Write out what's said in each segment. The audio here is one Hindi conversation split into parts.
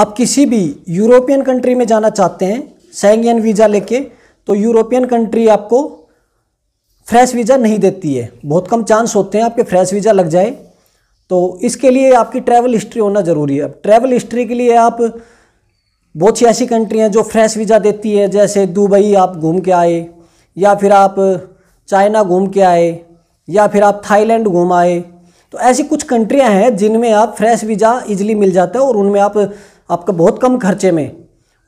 आप किसी भी यूरोपियन कंट्री में जाना चाहते हैं सैंगन वीज़ा लेके तो यूरोपियन कंट्री आपको फ्रेश वीज़ा नहीं देती है बहुत कम चांस होते हैं आपके फ्रेश वीज़ा लग जाए तो इसके लिए आपकी ट्रैवल हिस्ट्री होना ज़रूरी है अब ट्रैवल हिस्ट्री के लिए आप बहुत सी ऐसी कंट्री हैं जो फ्रेश वीज़ा देती है जैसे दुबई आप घूम के आए या फिर आप चाइना घूम के आए या फिर आप थाईलैंड घूम आए तो ऐसी कुछ कंट्रियां हैं जिनमें आप फ्रेश वीज़ा इजीली मिल जाता है और उनमें आप आपका बहुत कम खर्चे में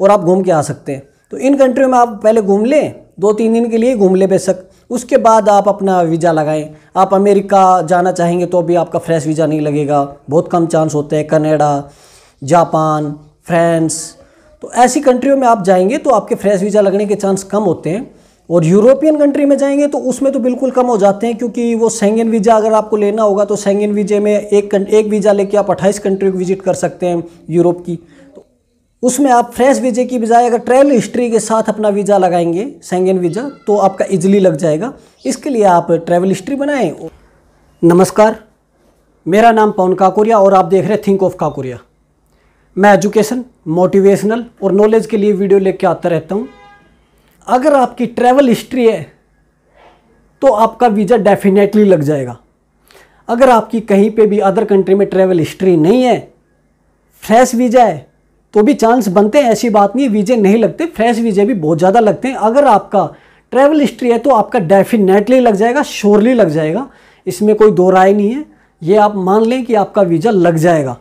और आप घूम के आ सकते हैं तो इन कंट्रियों में आप पहले घूम लें दो तीन दिन के लिए घूम ले बेशक उसके बाद आप अपना वीज़ा लगाएं आप अमेरिका जाना चाहेंगे तो अभी आपका फ्रेश वीज़ा नहीं लगेगा बहुत कम चांस होते हैं कनाडा जापान फ्रांस तो ऐसी कंट्रियों में आप जाएंगे तो आपके फ्रेश वीज़ा लगने के चांस कम होते हैं और यूरोपियन कंट्री में जाएंगे तो उसमें तो बिल्कुल कम हो जाते हैं क्योंकि वो सेंगेन वीज़ा अगर आपको लेना होगा तो सेंगेन वीज़े में एक एक वीज़ा लेके आप अट्ठाईस कंट्री को विजिट कर सकते हैं यूरोप की उसमें आप फ्रेश वीजे की बजाय अगर ट्रेवल हिस्ट्री के साथ अपना वीज़ा लगाएंगे सेंगेन वीज़ा तो आपका इजीली लग जाएगा इसके लिए आप ट्रैवल हिस्ट्री बनाएं नमस्कार मेरा नाम पवन काकुरिया और आप देख रहे हैं थिंक ऑफ काकुरिया मैं एजुकेशन मोटिवेशनल और नॉलेज के लिए वीडियो लेके आता रहता हूँ अगर आपकी ट्रैवल हिस्ट्री है तो आपका वीज़ा डेफिनेटली लग जाएगा अगर आपकी कहीं पे भी अदर कंट्री में ट्रैवल हिस्ट्री नहीं है फ्रेश वीज़ा है तो भी चांस बनते हैं ऐसी बात नहीं वीज़े नहीं लगते फ्रेश वीज़े भी बहुत ज़्यादा लगते हैं अगर आपका ट्रैवल हिस्ट्री है तो आपका डेफिनेटली लग जाएगा श्योरली लग जाएगा इसमें कोई दो राय नहीं है ये आप मान लें कि आपका वीज़ा लग जाएगा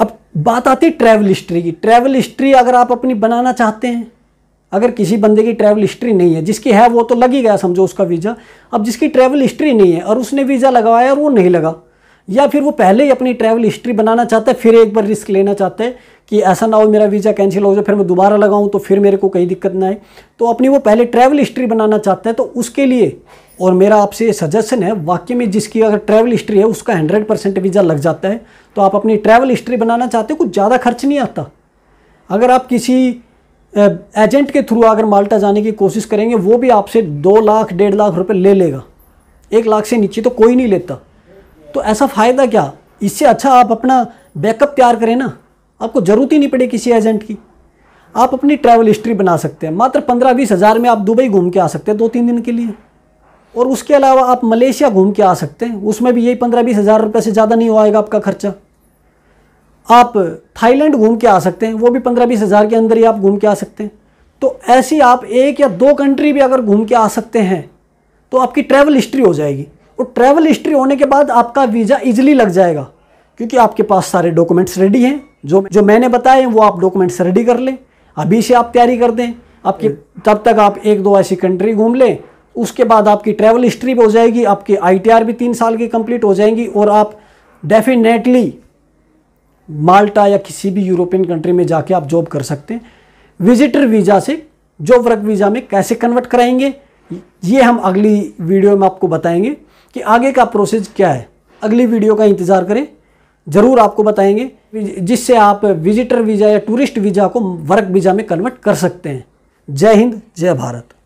अब बात आती है ट्रैवल हिस्ट्री की ट्रैवल हिस्ट्री अगर आप अपनी बनाना चाहते हैं अगर किसी बंदे की ट्रैवल हिस्ट्री नहीं है जिसकी है वो तो लग ही गया समझो उसका वीज़ा अब जिसकी ट्रैवल हिस्ट्री नहीं है और उसने वीज़ा लगवाया और वो नहीं लगा या फिर वो पहले ही अपनी ट्रैवल हिस्ट्री बनाना चाहते हैं फिर एक बार रिस्क लेना चाहते हैं कि ऐसा ना हो मेरा वीज़ा कैंसिल हो जाए फिर मैं दोबारा लगाऊँ तो फिर मेरे को कहीं दिक्कत ना आए तो अपनी वो पहले ट्रैवल हिस्ट्री बनाना चाहते हैं तो उसके लिए और मेरा आपसे ये सजेशन है वाकई में जिसकी अगर ट्रैवल हिस्ट्री है उसका हंड्रेड परसेंट वीज़ा लग जाता है तो आप अपनी ट्रैवल हिस्ट्री बनाना चाहते हो कुछ ज़्यादा खर्च नहीं आता अगर आप किसी एजेंट के थ्रू अगर माल्टा जाने की कोशिश करेंगे वो भी आपसे दो लाख डेढ़ लाख रुपये ले लेगा एक लाख से नीचे तो कोई नहीं लेता तो ऐसा फ़ायदा क्या इससे अच्छा आप अपना बैकअप तैयार करें ना आपको ज़रूरत ही नहीं पड़े किसी एजेंट की आप अपनी ट्रैवल हिस्ट्री बना सकते हैं मात्र पंद्रह बीस हज़ार में आप दुबई घूम के आ सकते हैं दो तीन दिन के लिए और उसके अलावा आप मलेशिया घूम के आ सकते हैं उसमें भी यही पंद्रह बीस हज़ार रुपये से ज़्यादा नहीं होएगा आपका खर्चा आप थाईलैंड घूम के आ सकते हैं वो भी पंद्रह बीस हज़ार के अंदर ही आप घूम के आ सकते हैं तो ऐसी आप एक या दो कंट्री भी अगर घूम के आ सकते हैं तो आपकी ट्रैवल हिस्ट्री हो जाएगी और ट्रैवल हिस्ट्री होने के बाद आपका वीज़ा इजीली लग जाएगा क्योंकि आपके पास सारे डॉक्यूमेंट्स रेडी हैं जो जो मैंने बताए हैं वो आप डॉक्यूमेंट्स रेडी कर लें अभी से आप तैयारी कर दें आपकी तब तक आप एक दो ऐसी कंट्री घूम लें उसके बाद आपकी ट्रैवल हिस्ट्री भी हो जाएगी आपकी आई भी तीन साल की कंप्लीट हो जाएंगी और आप डेफिनेटली माल्टा या किसी भी यूरोपियन कंट्री में जाके आप जॉब कर सकते हैं विजिटर वीज़ा से जॉब वर्क वीज़ा में कैसे कन्वर्ट कराएंगे ये हम अगली वीडियो में आपको बताएंगे कि आगे का प्रोसेस क्या है अगली वीडियो का इंतज़ार करें ज़रूर आपको बताएंगे जिससे आप विजिटर वीज़ा या टूरिस्ट वीज़ा को वर्क वीज़ा में कन्वर्ट कर सकते हैं जय हिंद जय भारत